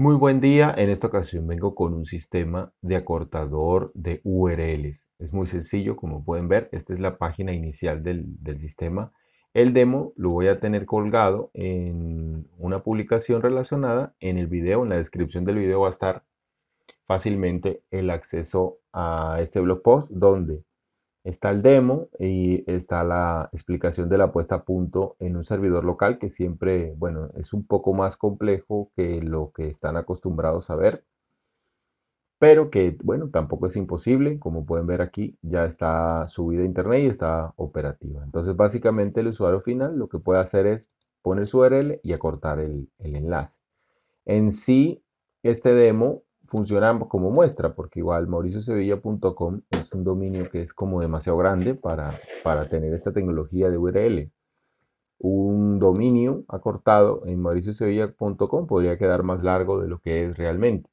Muy buen día, en esta ocasión vengo con un sistema de acortador de URLs. Es muy sencillo, como pueden ver, esta es la página inicial del, sistema. El demo lo voy a tener colgado en una publicación relacionada en el video, en la descripción del video va a estar fácilmente el acceso a este blog post donde Está el demo y está la explicación de la puesta a punto en un servidor local que siempre, bueno, es un poco más complejo que lo que están acostumbrados a ver, pero que, bueno, tampoco es imposible. Como pueden ver aquí, ya está subida a internet y está operativa. Entonces, básicamente el usuario final lo que puede hacer es poner su URL y acortar el, el enlace. En sí, este demo funcionan como muestra, porque igual mauriciosevilla.com es un dominio que es como demasiado grande para, para tener esta tecnología de URL. Un dominio acortado en mauriciosevilla.com podría quedar más largo de lo que es realmente.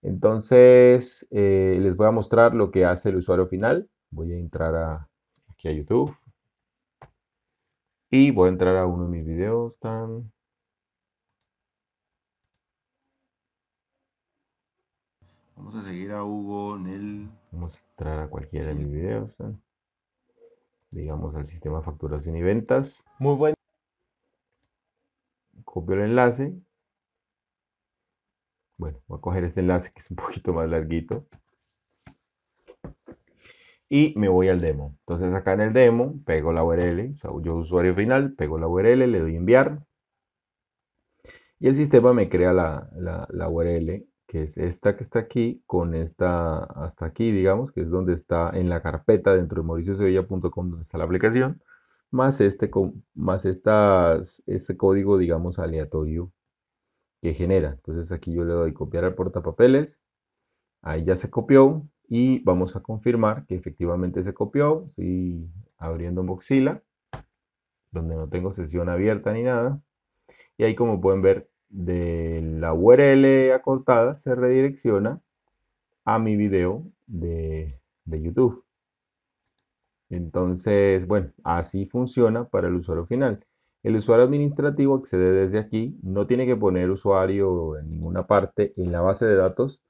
Entonces, eh, les voy a mostrar lo que hace el usuario final. Voy a entrar aquí a YouTube. Y voy a entrar a uno de mis videos. Tan. Vamos a seguir a Hugo en el... Vamos a entrar a cualquiera de mis videos. ¿eh? Digamos al sistema facturación y ventas. Muy bueno. Copio el enlace. Bueno, voy a coger este enlace que es un poquito más larguito. Y me voy al demo. Entonces acá en el demo pego la URL. O sea, yo usuario final, pego la URL, le doy enviar. Y el sistema me crea la URL que es esta que está aquí con esta hasta aquí, digamos, que es donde está en la carpeta dentro de mauriciosevilla.com donde está la aplicación, más este, más estas, ese código, digamos, aleatorio que genera. Entonces aquí yo le doy copiar al portapapeles, ahí ya se copió y vamos a confirmar que efectivamente se copió, si sí, abriendo Voxila, donde no tengo sesión abierta ni nada. Y ahí como pueden ver, de la URL acortada se redirecciona a mi video de, YouTube. Entonces, bueno, así funciona para el usuario final. El usuario administrativo accede desde aquí, no tiene que poner usuario en ninguna parte. En la base de datos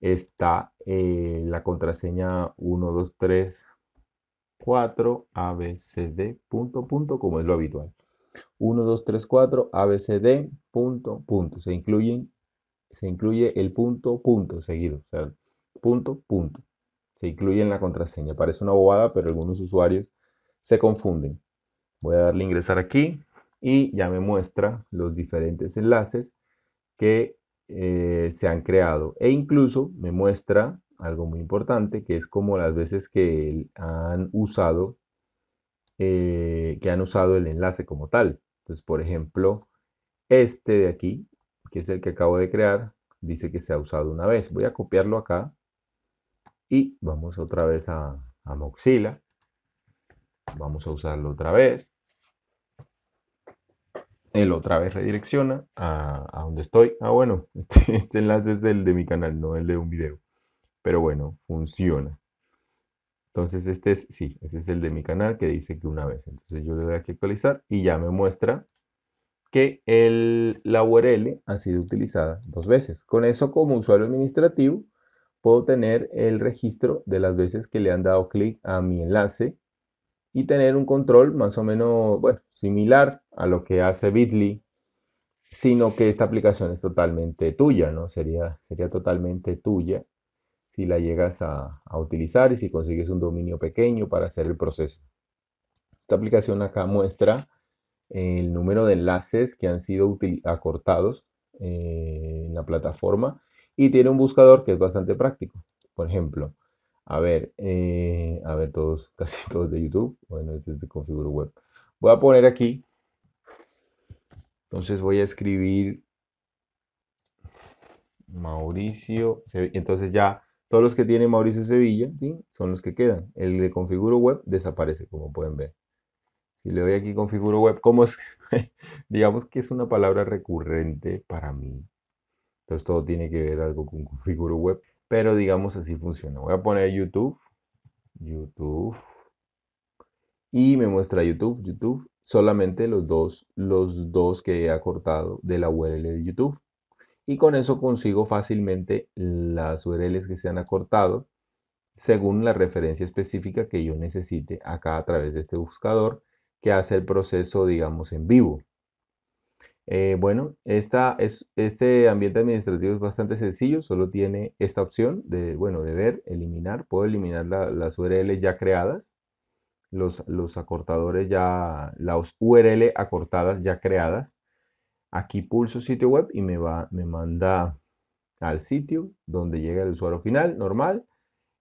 está eh, la contraseña 1234 abcdcom como es lo habitual. 1, 2, 3, 4, ABCD, punto, punto. Se, incluyen, se incluye el punto, punto seguido. O sea, punto, punto. Se incluye en la contraseña. Parece una bobada, pero algunos usuarios se confunden. Voy a darle ingresar aquí y ya me muestra los diferentes enlaces que eh, se han creado. E incluso me muestra algo muy importante, que es como las veces que han usado eh, que han usado el enlace como tal. Entonces, por ejemplo, este de aquí, que es el que acabo de crear, dice que se ha usado una vez. Voy a copiarlo acá y vamos otra vez a, Moxila. Vamos a usarlo otra vez. Él otra vez redirecciona a, donde estoy. Ah, bueno, este, este enlace es el de mi canal, no el de un video. Pero bueno, funciona. Entonces este es, sí, ese es el de mi canal que dice que una vez. Entonces yo le doy aquí actualizar y ya me muestra que el, la URL ha sido utilizada dos veces. Con eso como usuario administrativo puedo tener el registro de las veces que le han dado clic a mi enlace y tener un control más o menos, bueno, similar a lo que hace Bitly, sino que esta aplicación es totalmente tuya, ¿no? Sería, sería totalmente tuya si la llegas a, utilizar y si consigues un dominio pequeño para hacer el proceso. Esta aplicación acá muestra eh, el número de enlaces que han sido acortados eh, en la plataforma y tiene un buscador que es bastante práctico. Por ejemplo, a ver, eh, a ver todos, casi todos de YouTube. Bueno, este es de Configure Web. Voy a poner aquí. Entonces voy a escribir Mauricio. Entonces ya todos los que tiene Mauricio Sevilla son los que quedan. El de configuro web desaparece, como pueden ver. Si le doy aquí configuro web, como es, digamos que es una palabra recurrente para mí. Entonces todo tiene que ver algo con configuro web, pero digamos así funciona. Voy a poner YouTube, YouTube, y me muestra YouTube, YouTube, solamente los dos, los dos que he cortado de la URL de YouTube y con eso consigo fácilmente las URLs que se han acortado según la referencia específica que yo necesite acá a través de este buscador que hace el proceso, digamos, en vivo. Eh, bueno, esta es, este ambiente administrativo es bastante sencillo, solo tiene esta opción de, bueno, de ver, eliminar. Puedo eliminar las URLs ya creadas, los, los acortadores ya, las URL acortadas ya creadas. Aquí pulso sitio web y me, va, me manda al sitio donde llega el usuario final, normal.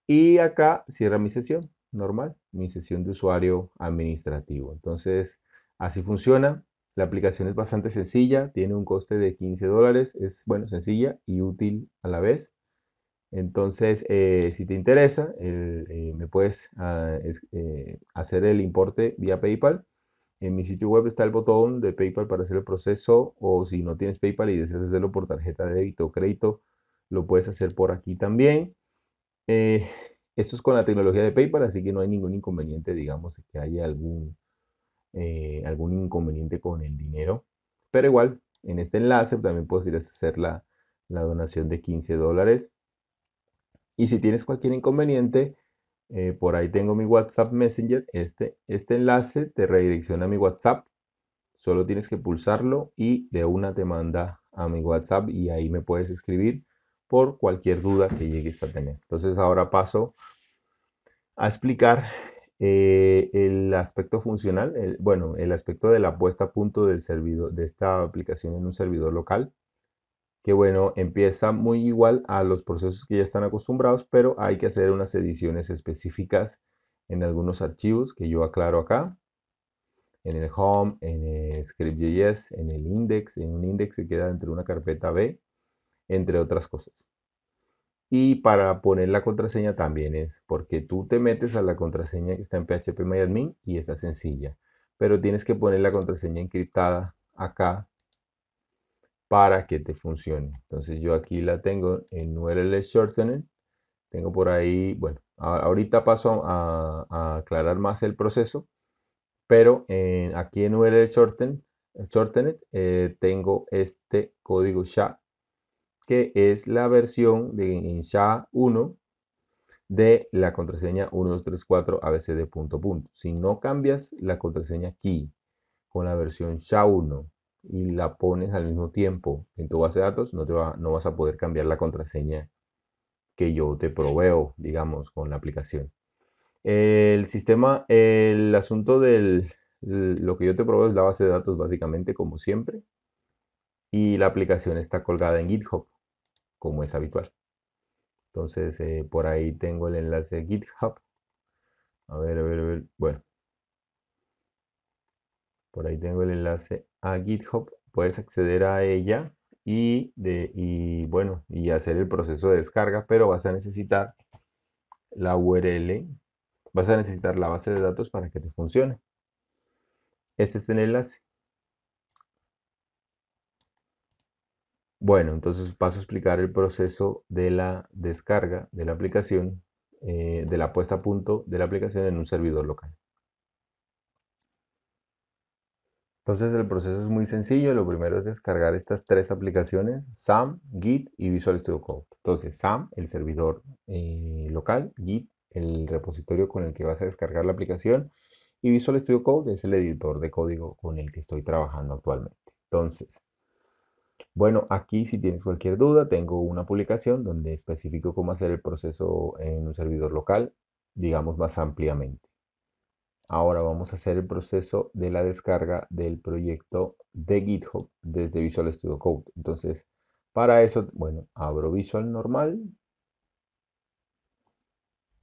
Y acá cierra mi sesión, normal, mi sesión de usuario administrativo. Entonces, así funciona. La aplicación es bastante sencilla, tiene un coste de 15 dólares, es bueno, sencilla y útil a la vez. Entonces, eh, si te interesa, eh, me puedes ah, eh, hacer el importe vía PayPal en mi sitio web está el botón de PayPal para hacer el proceso o si no tienes PayPal y deseas hacerlo por tarjeta de débito o crédito, lo puedes hacer por aquí también. Eh, esto es con la tecnología de PayPal, así que no hay ningún inconveniente, digamos, que haya algún, eh, algún inconveniente con el dinero. Pero igual, en este enlace también puedes ir hacer la, la donación de 15 dólares. Y si tienes cualquier inconveniente, eh, por ahí tengo mi WhatsApp Messenger. Este, este enlace te redirecciona a mi WhatsApp. Solo tienes que pulsarlo y de una te manda a mi WhatsApp y ahí me puedes escribir por cualquier duda que llegues a tener. Entonces ahora paso a explicar eh, el aspecto funcional, bueno, el aspecto de la puesta a punto del servidor, de esta aplicación en un servidor local que bueno, empieza muy igual a los procesos que ya están acostumbrados, pero hay que hacer unas ediciones específicas en algunos archivos que yo aclaro acá, en el home, en el script.js, en el index, en un index que queda entre una carpeta B, entre otras cosas. Y para poner la contraseña también es porque tú te metes a la contraseña que está en PHP MyAdmin y está sencilla, pero tienes que poner la contraseña encriptada acá para que te funcione. Entonces yo aquí la tengo en URL shortener. Tengo por ahí, bueno, ahorita paso a, aclarar más el proceso, pero en, aquí en URL shorten, shortener eh, tengo este código SHA, que es la versión de, en SHA 1 de la contraseña 1234 ABCD. de punto punto. Si no cambias la contraseña aquí con la versión SHA 1 y la pones al mismo tiempo en tu base de datos, no, te va, no vas a poder cambiar la contraseña que yo te proveo, digamos, con la aplicación. El sistema, el asunto del, lo que yo te proveo es la base de datos básicamente como siempre y la aplicación está colgada en GitHub como es habitual. Entonces eh, por ahí tengo el enlace de GitHub. A ver, a ver, a ver. Bueno, por ahí tengo el enlace a GitHub. Puedes acceder a ella y, bueno, y hacer el proceso de descarga, pero vas a necesitar la URL, vas a necesitar la base de datos para que te funcione. Este es el enlace. Bueno, entonces paso a explicar el proceso de la descarga de la aplicación, eh, de la puesta a punto de la aplicación en un servidor local. Entonces el proceso es muy sencillo. Lo primero es descargar estas tres aplicaciones, SAM, Git y Visual Studio Code. Entonces SAM, el servidor eh, local, Git, el repositorio con el que vas a descargar la aplicación y Visual Studio Code es el editor de código con el que estoy trabajando actualmente. Entonces, bueno, aquí si tienes cualquier duda, tengo una publicación donde especifico cómo hacer el proceso en un servidor local, digamos más ampliamente. Ahora vamos a hacer el proceso de la descarga del proyecto de GitHub desde Visual Studio Code. Entonces, para eso, bueno, abro Visual normal.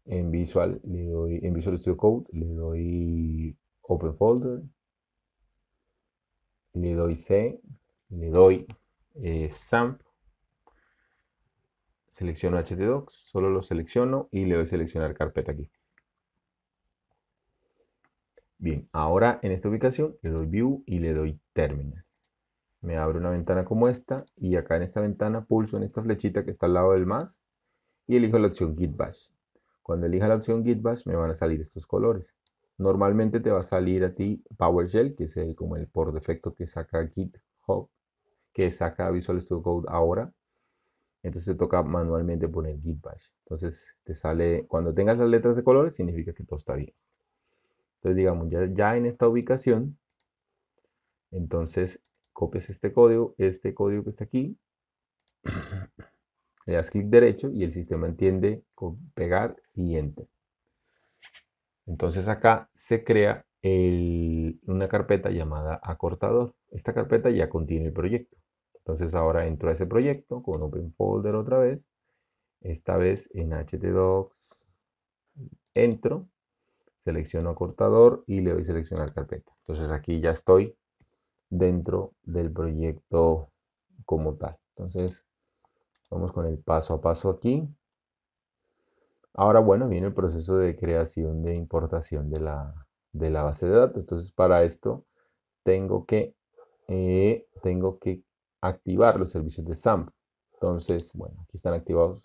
En Visual, le doy, en Visual Studio Code le doy Open Folder. Le doy C. Le doy Sample. Eh, SAMP. Selecciono HTDocs. Solo lo selecciono y le doy seleccionar carpeta aquí. Bien, ahora en esta ubicación le doy View y le doy Terminal. Me abre una ventana como esta y acá en esta ventana pulso en esta flechita que está al lado del más y elijo la opción Git Bash. Cuando elija la opción Git Bash me van a salir estos colores. Normalmente te va a salir a ti PowerShell, que es como el por defecto que saca GitHub, que saca Visual Studio Code ahora. Entonces te toca manualmente poner Git Bash. Entonces te sale, cuando tengas las letras de colores, significa que todo está bien. Entonces, digamos, ya, en esta ubicación, entonces copias este código, este código que está aquí, le das clic derecho y el sistema entiende con pegar y enter. Entonces acá se crea una carpeta llamada acortador. Esta carpeta ya contiene el proyecto. Entonces ahora entro a ese proyecto con Open Folder otra vez. Esta vez en htdocs entro selecciono cortador y le doy seleccionar carpeta. Entonces aquí ya estoy dentro del proyecto como tal. Entonces vamos con el paso a paso aquí. Ahora bueno, viene el proceso de creación de importación de la, de la base de datos. Entonces para esto tengo que, eh, tengo que activar los servicios de SAMP. Entonces, bueno, aquí están activados.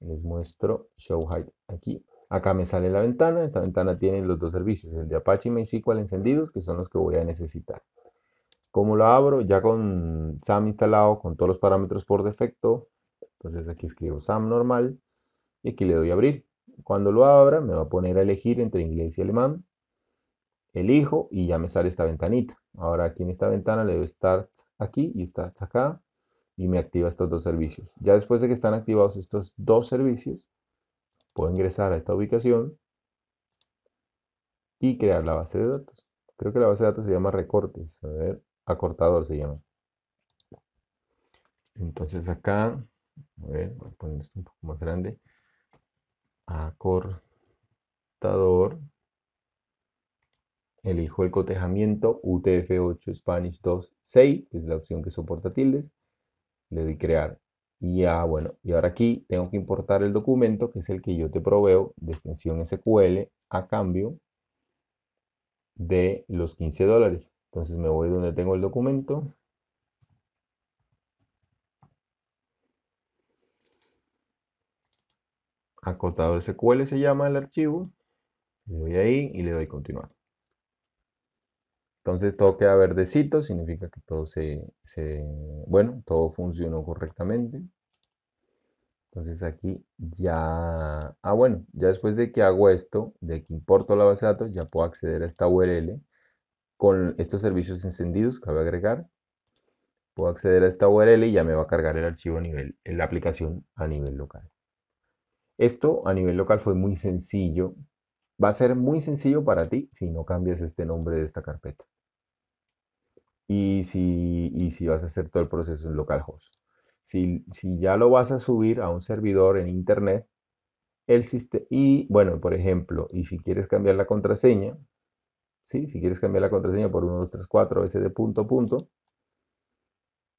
Les muestro Show Hide aquí. Acá me sale la ventana, esta ventana tiene los dos servicios, el de Apache y MySQL encendidos, que son los que voy a necesitar. ¿Cómo lo abro? Ya con SAM instalado, con todos los parámetros por defecto. Entonces aquí escribo SAM normal y aquí le doy a abrir. Cuando lo abra me va a poner a elegir entre inglés y alemán. Elijo y ya me sale esta ventanita. Ahora aquí en esta ventana le doy Start aquí y Start acá y me activa estos dos servicios. Ya después de que están activados estos dos servicios, Puedo ingresar a esta ubicación y crear la base de datos. Creo que la base de datos se llama recortes. A ver, acortador se llama. Entonces acá, a ver, voy a poner esto un poco más grande. Acortador. Elijo el cotejamiento UTF-8 Spanish 2.6, que es la opción que soporta tildes. Le doy crear. Y ya, ah, bueno, y ahora aquí tengo que importar el documento, que es el que yo te proveo de extensión SQL a cambio de los 15 dólares. Entonces me voy donde tengo el documento. Acotador SQL se llama el archivo. Le doy ahí y le doy continuar. Entonces todo queda verdecito, significa que todo se, bueno, todo funcionó correctamente. Entonces aquí ya, ah bueno, ya después de que hago esto, de que importo la base de datos, ya puedo acceder a esta URL con estos servicios encendidos, que voy a agregar. Puedo acceder a esta URL y ya me va a cargar el archivo a nivel, en la aplicación a nivel local. Esto a nivel local fue muy sencillo. Va a ser muy sencillo para ti si no cambias este nombre de esta carpeta y si, si vas a hacer todo el proceso en localhost. Si, ya lo vas a subir a un servidor en internet, el sistema, y bueno, por ejemplo, y si quieres cambiar la contraseña, ¿sí? si quieres cambiar la contraseña por 1, 2, 3, 4, ese de punto, punto,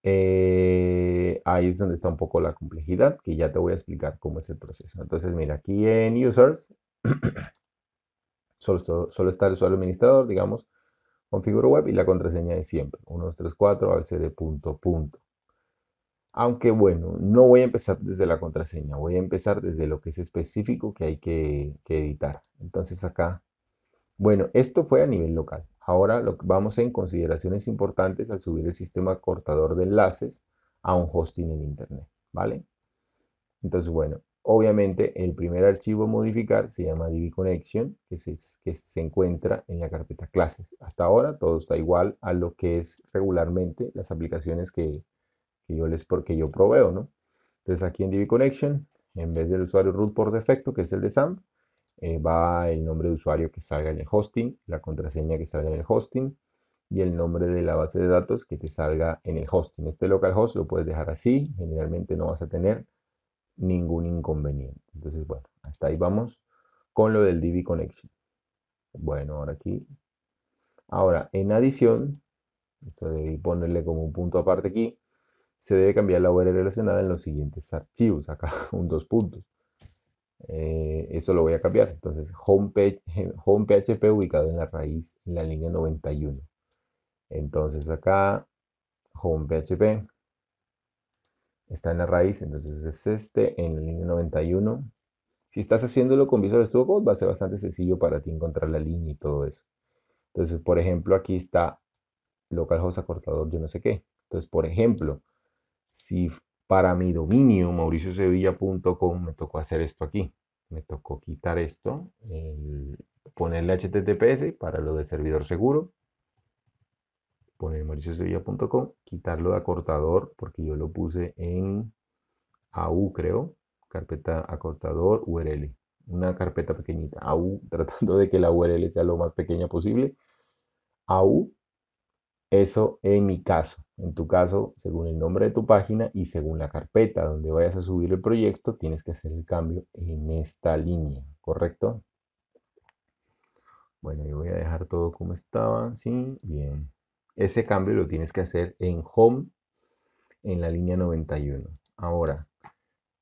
eh, ahí es donde está un poco la complejidad, que ya te voy a explicar cómo es el proceso. Entonces, mira, aquí en Users, solo, solo está el usuario administrador, digamos, Configuro web y la contraseña de siempre, 1234 de punto punto. Aunque bueno, no voy a empezar desde la contraseña, voy a empezar desde lo que es específico que hay que, que editar. Entonces acá, bueno, esto fue a nivel local. Ahora lo que vamos en consideraciones importantes al subir el sistema cortador de enlaces a un hosting en Internet, ¿vale? Entonces, bueno, Obviamente, el primer archivo a modificar se llama dbconnection, que se, que se encuentra en la carpeta clases. Hasta ahora todo está igual a lo que es regularmente las aplicaciones que, yo les porque yo proveo, ¿no? Entonces aquí en dbconnection, en vez del usuario root por defecto, que es el de SAM, eh, va el nombre de usuario que salga en el hosting, la contraseña que salga en el hosting y el nombre de la base de datos que te salga en el hosting. Este localhost lo puedes dejar así, generalmente no vas a tener ningún inconveniente. Entonces, bueno, hasta ahí vamos con lo del DB Connection. Bueno, ahora aquí. Ahora, en adición, esto de ponerle como un punto aparte aquí, se debe cambiar la URL relacionada en los siguientes archivos. Acá, un dos puntos. Eh, eso lo voy a cambiar. Entonces, homepage, home PHP ubicado en la raíz, en la línea 91. Entonces acá, home PHP, está en la raíz, entonces es este en el línea 91. Si estás haciéndolo con Visual Studio va a ser bastante sencillo para ti encontrar la línea y todo eso. Entonces, por ejemplo, aquí está localhost acortador yo no sé qué. Entonces, por ejemplo, si para mi dominio mauriciosevilla.com me tocó hacer esto aquí, me tocó quitar esto, ponerle HTTPS para lo de servidor seguro poner mauriciosevilla.com, quitarlo de acortador porque yo lo puse en AU, creo, carpeta acortador URL, una carpeta pequeñita, AU, tratando de que la URL sea lo más pequeña posible. AU, eso en mi caso, en tu caso, según el nombre de tu página y según la carpeta donde vayas a subir el proyecto, tienes que hacer el cambio en esta línea, ¿correcto? Bueno, yo voy a dejar todo como estaba, ¿sí? Bien. Ese cambio lo tienes que hacer en Home, en la línea 91. Ahora,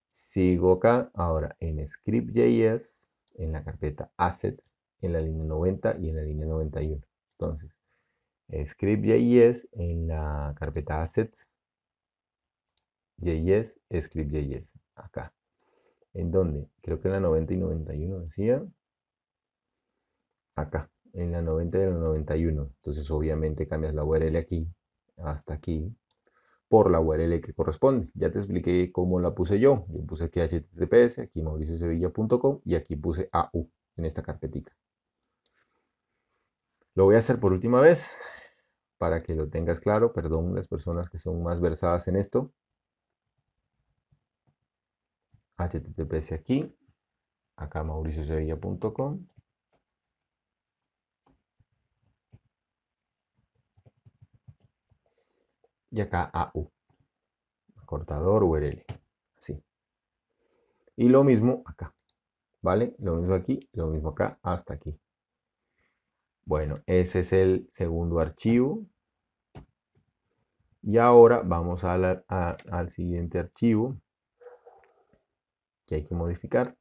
sigo acá, ahora en Script.js, en la carpeta Asset, en la línea 90 y en la línea 91. Entonces, Script.js en la carpeta Assets, JS, Script.js, acá. ¿En dónde? Creo que en la 90 y 91 decía. Acá en la 90 de la 91. Entonces obviamente cambias la URL aquí hasta aquí por la URL que corresponde. Ya te expliqué cómo la puse yo. Yo puse aquí https, aquí mauriciosevilla.com y aquí puse AU en esta carpetita Lo voy a hacer por última vez para que lo tengas claro. Perdón las personas que son más versadas en esto. https aquí, acá mauriciosevilla.com y acá u Cortador URL. Así. Y lo mismo acá. ¿Vale? Lo mismo aquí, lo mismo acá, hasta aquí. Bueno, ese es el segundo archivo. Y ahora vamos al siguiente archivo que hay que modificar.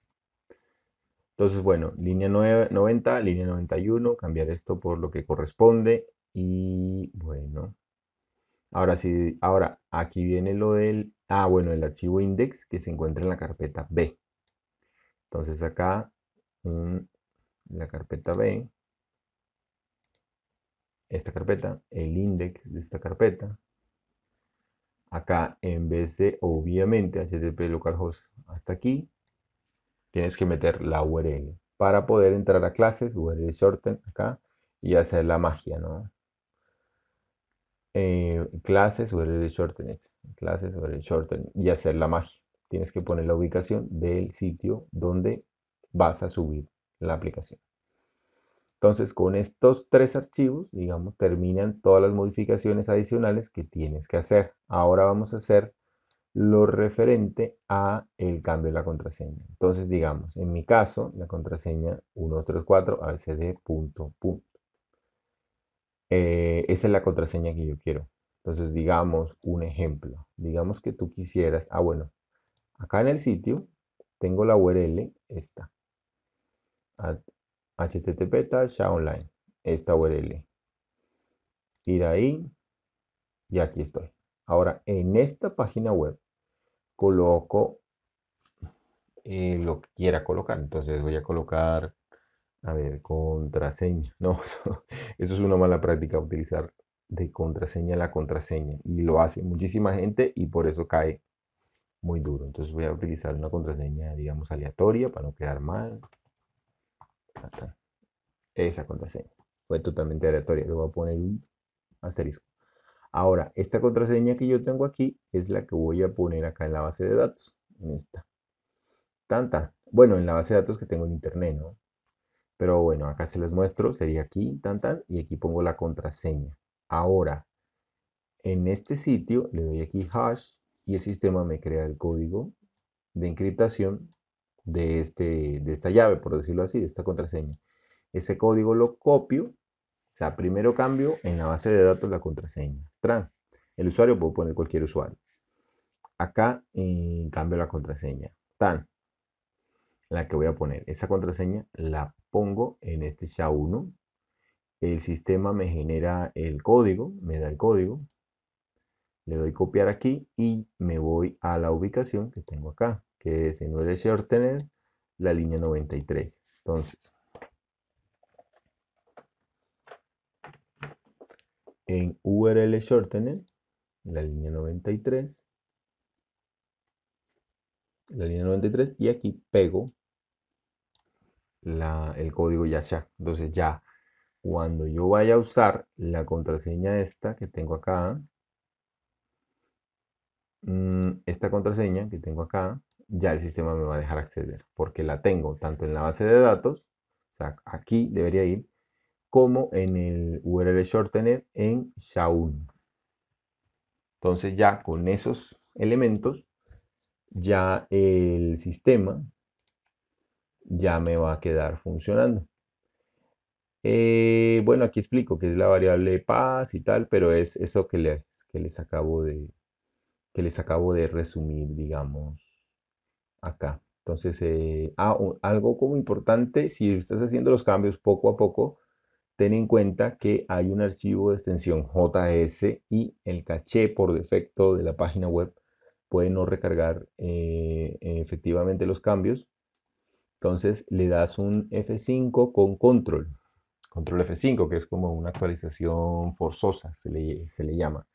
Entonces, bueno, línea 90, línea 91, cambiar esto por lo que corresponde. Y bueno, Ahora sí, ahora aquí viene lo del, ah bueno, el archivo index que se encuentra en la carpeta B. Entonces acá en la carpeta B, esta carpeta, el index de esta carpeta, acá en vez de obviamente http localhost hasta aquí, tienes que meter la URL para poder entrar a clases, URL shorten acá y hacer la magia, ¿no? eh, clase sobre el shorten este, sobre el shorten y hacer la magia. Tienes que poner la ubicación del sitio donde vas a subir la aplicación. Entonces, con estos tres archivos, digamos, terminan todas las modificaciones adicionales que tienes que hacer. Ahora vamos a hacer lo referente a el cambio de la contraseña. Entonces, digamos, en mi caso, la contraseña 1234 abcd punto, punto. Eh, esa es la contraseña que yo quiero. Entonces, digamos un ejemplo. Digamos que tú quisieras, ah, bueno, acá en el sitio tengo la URL, esta. HTTP Tasha Online, esta URL. Ir ahí y aquí estoy. Ahora, en esta página web coloco eh, lo que quiera colocar. Entonces voy a colocar a ver, contraseña. No, eso, es una mala práctica utilizar de contraseña la contraseña. Y lo hace muchísima gente y por eso cae muy duro. Entonces voy a utilizar una contraseña, digamos, aleatoria para no quedar mal. Esa contraseña. Fue totalmente aleatoria. Le voy a poner un asterisco. Ahora, esta contraseña que yo tengo aquí es la que voy a poner acá en la base de datos. En esta. Tanta. Bueno, en la base de datos que tengo en internet, ¿no? Pero bueno, acá se les muestro, sería aquí, tan, tan, y aquí pongo la contraseña. Ahora, en este sitio le doy aquí hash y el sistema me crea el código de encriptación de, este, de esta llave, por decirlo así, de esta contraseña. Ese código lo copio, o sea, primero cambio en la base de datos la contraseña. Tran. El usuario puedo poner cualquier usuario. Acá eh, cambio la contraseña. Tan. La que voy a poner. Esa contraseña la pongo en este SHA-1, el sistema me genera el código, me da el código, le doy copiar aquí y me voy a la ubicación que tengo acá, que es en url shortener la línea 93. Entonces, en URL shortener, la línea 93, la línea 93, y aquí pego el código ya Entonces ya cuando yo vaya a usar la contraseña esta que tengo acá, mm, esta contraseña que tengo acá, ya el sistema me va a dejar acceder, porque la tengo tanto en la base de datos, o sea, aquí debería ir, como en el URL shortener en Shaun. Entonces ya con esos elementos, ya el sistema ya me va a quedar funcionando. Eh, bueno, aquí explico que es la variable pas y tal, pero es eso que les, que les, acabo, de, que les acabo de resumir, digamos, acá. Entonces, eh, ah, algo como importante, si estás haciendo los cambios poco a poco, ten en cuenta que hay un archivo de extensión JS y el caché por defecto de la página web puede no recargar eh, efectivamente los cambios. Entonces le das un F5 con control. Control F5, que es como una actualización forzosa, se le, llama.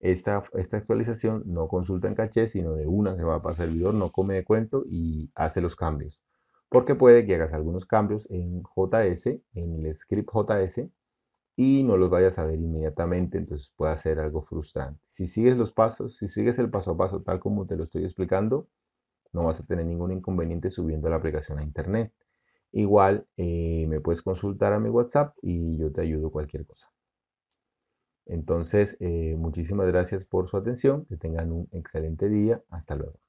Esta, esta, actualización no consulta en caché, sino de una se va para servidor, no come de cuento y hace los cambios. Porque puede que hagas algunos cambios en JS, en el script JS, y no los vayas a ver inmediatamente, entonces puede ser algo frustrante. Si sigues los pasos, si sigues el paso a paso tal como te lo estoy explicando, no vas a tener ningún inconveniente subiendo la aplicación a internet. Igual eh, me puedes consultar a mi WhatsApp y yo te ayudo cualquier cosa. Entonces, eh, muchísimas gracias por su atención, que tengan un excelente día, hasta luego.